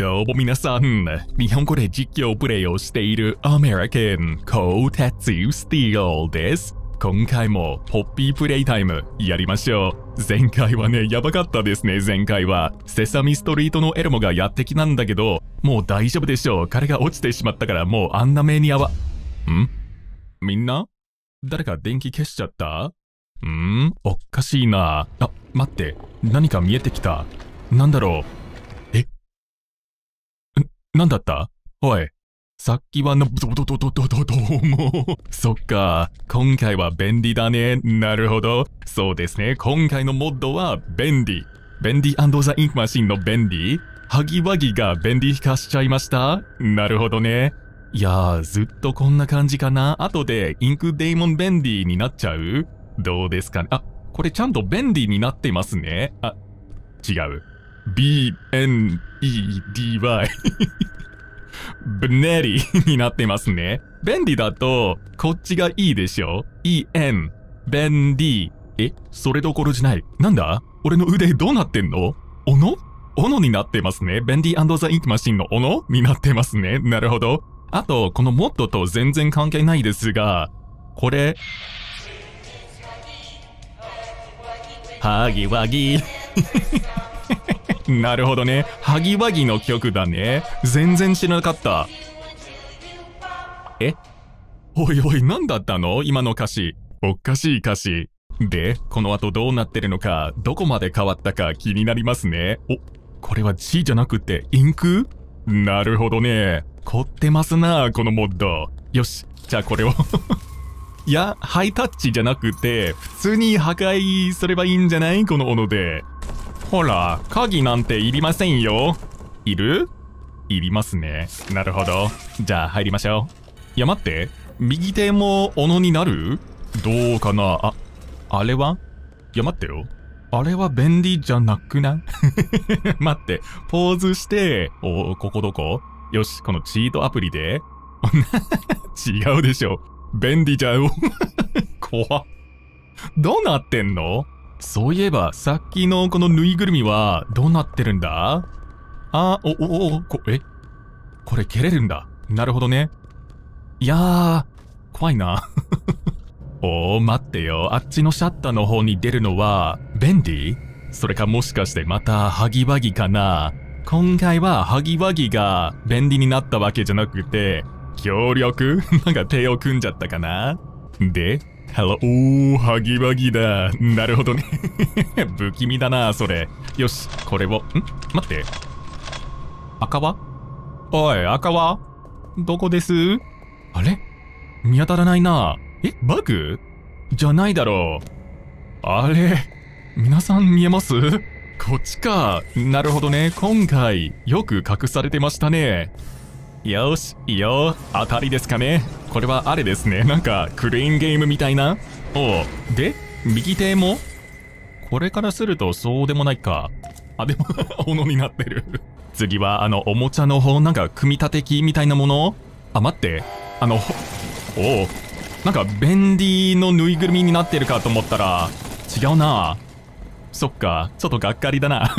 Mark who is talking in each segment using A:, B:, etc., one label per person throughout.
A: どうも皆さん、日本語で実況プレイをしているアメリカン、コーテツースティールです。今回もポッピープレイタイムやりましょう。前回はね、やばかったですね、前回は。セサミストリートのエルモがやってきなんだけど、もう大丈夫でしょう。彼が落ちてしまったからもうあんな目に合わ。んみんな誰か電気消しちゃったんおかしいな。あ、待って。何か見えてきた。なんだろう。何だったおい。さっきはの、どどどどどどどうも。そっか。今回は便利だね。なるほど。そうですね。今回のモッドは便利。便利ザ・インクマシンの便利ハギワギが便利化しちゃいましたなるほどね。いやー、ずっとこんな感じかな。後でインクデーモン便利になっちゃうどうですかね。あ、これちゃんと便利になってますね。あ、違う。B-N-E-D-Y ベネリになってますね。便利だと、こっちがいいでしょ ?en、ベンディ。えそれどころじゃない。なんだ俺の腕どうなってんのおのおのになってますね。ベンディザ・インクマシンのおのになってますね。なるほど。あと、このモッドと全然関係ないですが、これ、ハギワギ。なるほどね。ハギバギの曲だね。全然知らなかった。えおいおい、何だったの今の歌詞。おかしい歌詞。で、この後どうなってるのか、どこまで変わったか気になりますね。お、これは G じゃなくてインクなるほどね。凝ってますな、このモッド。よし、じゃあこれを いや、ハイタッチじゃなくて、普通に破壊すればいいんじゃないこの斧で。ほら鍵なんていりませんよいるいりますねなるほどじゃあ入りましょういや待って右手も斧になるどうかなああれはいや待ってよあれは便利じゃなくない 待ってポーズしておここどこよしこのチートアプリで 違うでしょ便利じゃん 怖っどうなってんのそういえば、さっきのこのぬいぐるみは、どうなってるんだあ、お、お、お、こ、えこれ蹴れるんだ。なるほどね。いやー、怖いな。おー、待ってよ。あっちのシャッターの方に出るのは、便利それかもしかしてまた、ハギバギかな今回は、ハギバギが便利になったわけじゃなくて、協力 なんか手を組んじゃったかなで、Hello. おー、ハギバギだ。なるほどね。不気味だな、それ。よし、これを。ん待って。赤はおい、赤はどこですあれ見当たらないな。え、バグじゃないだろう。あれ皆さん見えますこっちか。なるほどね。今回、よく隠されてましたね。よし、いいよ。当たりですかね。これはあれですね。なんか、クレーンゲームみたいな。おう。で、右手もこれからするとそうでもないか。あ、でも 斧になってる 次は、あの、おもちゃの方、なんか、組み立て機みたいなものあ、待って。あの、おお。なんか、ベンディのぬいぐるみになってるかと思ったら、違うな。そっか、ちょっとがっかりだな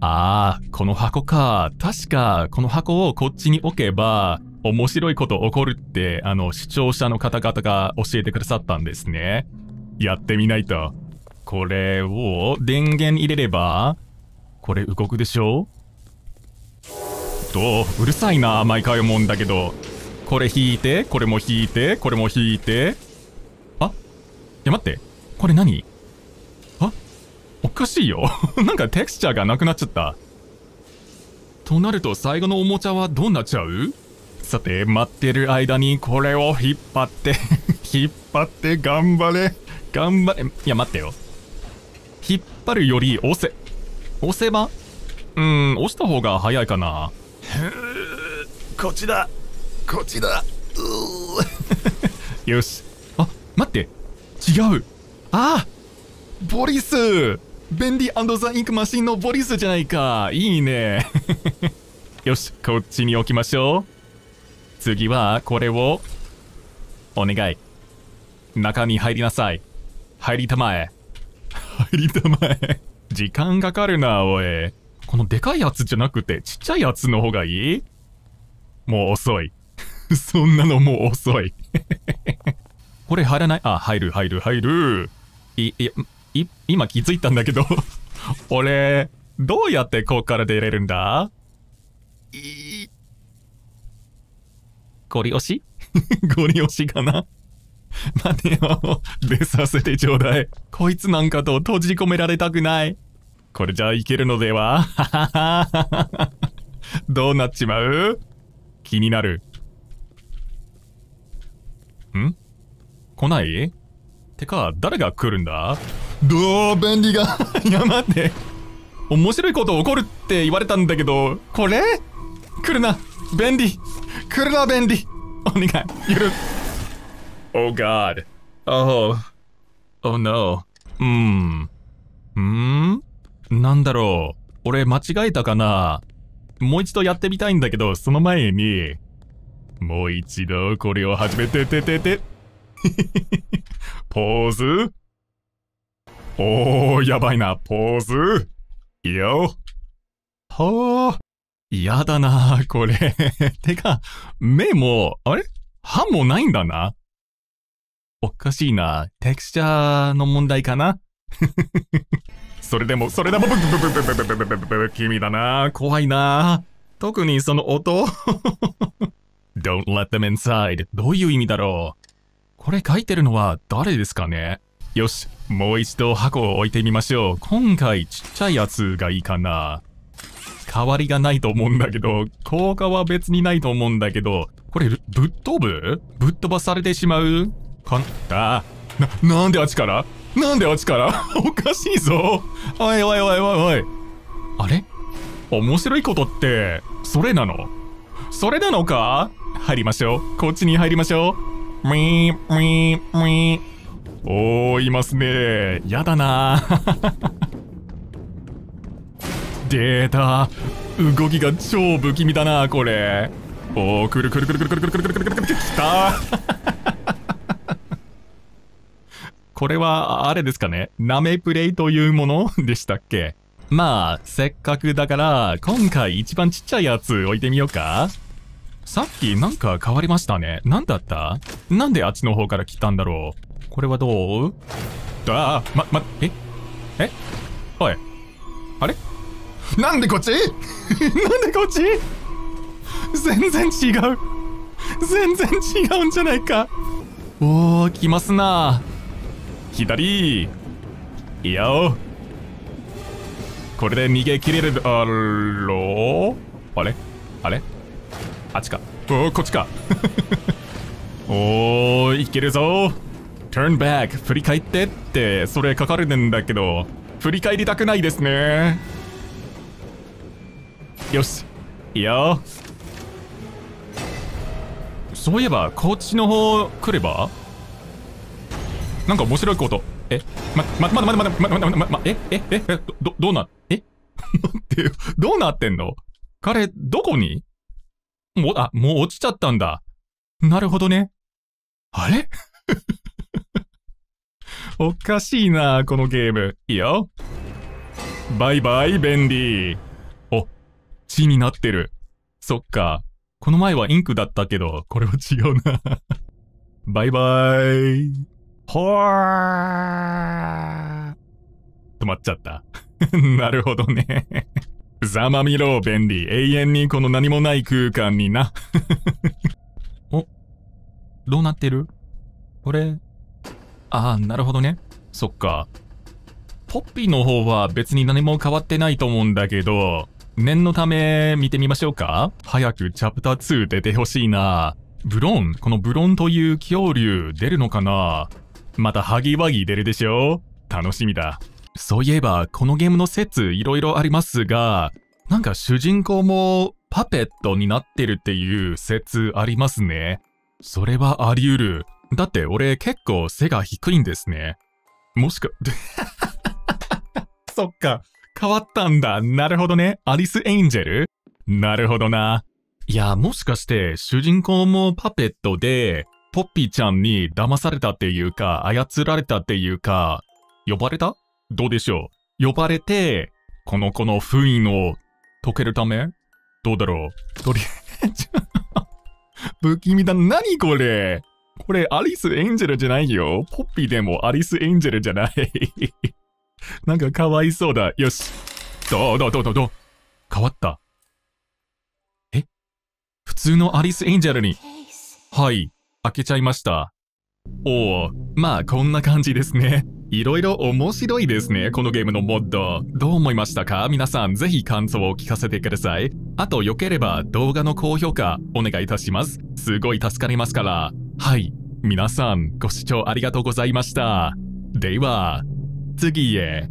A: ああ、この箱か。確か、この箱をこっちに置けば、面白いこと起こるって、あの、視聴者の方々が教えてくださったんですね。やってみないと。これを電源入れれば、これ動くでしょううるさいな、毎回思うんだけど。これ引いて、これも引いて、これも引いて。あいや、待って。これ何あおかしいよ。なんかテクスチャーがなくなっちゃった。となると最後のおもちゃはどうなっちゃうさて、待ってる間にこれを引っ張って 引っ張って頑張れ、頑張れ。いや、待ってよ。引っ張るより押せ。押せばうん、押した方が早いかな。こっちだ。こっちだ。よし。あ、待って。違う。ああボリスベンディザ・インクマシンのボリスじゃないか。いいね。よし、こっちに置きましょう。次はこれをお願い中に入りなさい入りたまえ入りたまえ時間かかるなおいこのでかいやつじゃなくてちっちゃいやつの方がいいもう遅い そんなのもう遅い これ入らないあ入る入る入るいい今気づいたんだけど 俺どうやってここから出れるんだいゴリ押し ゴリ押しかな待てよ。出させてちょうだい。こいつなんかと閉じ込められたくない。これじゃいけるのでは どうなっちまう気になる。ん来ないてか、誰が来るんだどう便利が いや、待って。面白いこと起こるって言われたんだけど、これ来るな便利車便利。お願い。許す。Oh god. Oh. Oh no. うん。んなんだろう。俺間違えたかなもう一度やってみたいんだけど、その前に、もう一度これを始めてててて。ポーズおー、やばいな、ポーズいいよ。はあ、嫌だなこれ てか、目も、あれ歯もないんだな。おかしいな。テクスチャーの問題かな それでも、それでも、ブブブブブブブブブブブ君だな怖いな特にその音 Don't let them inside. どういう意味だろうこれ書いてるのは誰ですかねよし、もう一度箱を置いてみましょう。今回ちっちゃいやつがいいかな。変わりがないと思うんだけど、効果は別にないと思うんだけど、これ、ぶっ飛ぶぶっ飛ばされてしまうかん、だ。な、なんであっちからなんであっちから おかしいぞ。おいおいおいおいおい。あれ面白いことって、それなのそれなのか入りましょう。こっちに入りましょう。みー、みー、みー。おー、いますね。やだなー。出た動きが超不気味だなこれおおくるくるくるくるくるくるくるくるくるくるくるきたこれはあれですかねナメプレイというものでしたっけまあせっかくだから今回一番ちっちゃいやつ置いてみようかさっきなんか変わりましたね。なんだったなんであっちの方から来たんだろうこれはどうだあ、ま、ま、ええおい、なんでこっちなんでこっち全然違う全然違うんじゃないかおー来ますな左いやよこれで逃げ切れるだろうあれあれあっちかおおこっちか おーいけるぞ Turn back 振り返ってってそれかかるんだけど振り返りたくないですねよしいいよそういえばこっちの方来ればなんか面白いことえま、ま、まだまだまだまだまだまだまだええええど、どうなえってどうなってんの彼どこにもう、あ、もう落ちちゃったんだなるほどねあれ おかしいなこのゲームいいよバイバイ便利血になってる。そっか。この前はインクだったけど、これは違うな バイバーイ。ほー止まっちゃった。なるほどねざまみろ、便利。永遠にこの何もない空間にな お、どうなってるこれ、ああ、なるほどね。そっか。ポッピーの方は別に何も変わってないと思うんだけど、念のため見てみましょうか早くチャプター2出てほしいな。ブロン、このブロンという恐竜出るのかなまたハギワギ出るでしょ楽しみだ。そういえば、このゲームの説いろいろありますが、なんか主人公もパペットになってるっていう説ありますね。それはあり得る。だって俺結構背が低いんですね。もしか、そっか。変わったんだ。なるほどね。アリス・エンジェルなるほどな。いや、もしかして主人公もパペットで、ポッピーちゃんに騙されたっていうか、操られたっていうか、呼ばれたどうでしょう呼ばれて、この子の封印を解けるためどうだろうとりあえず 不気味だ。なにこれこれ、アリス・エンジェルじゃないよ。ポッピーでもアリス・エンジェルじゃないなんかかわいそうだ。よし。どうどうどうどうどう。変わった。え普通のアリスエンジェルに。はい。開けちゃいました。おお、まあこんな感じですね。いろいろ面白いですね、このゲームのモッド。どう思いましたか皆さん、ぜひ感想を聞かせてください。あと、良ければ動画の高評価お願いいたします。すごい助かりますから。はい。皆さん、ご視聴ありがとうございました。では。这个耶。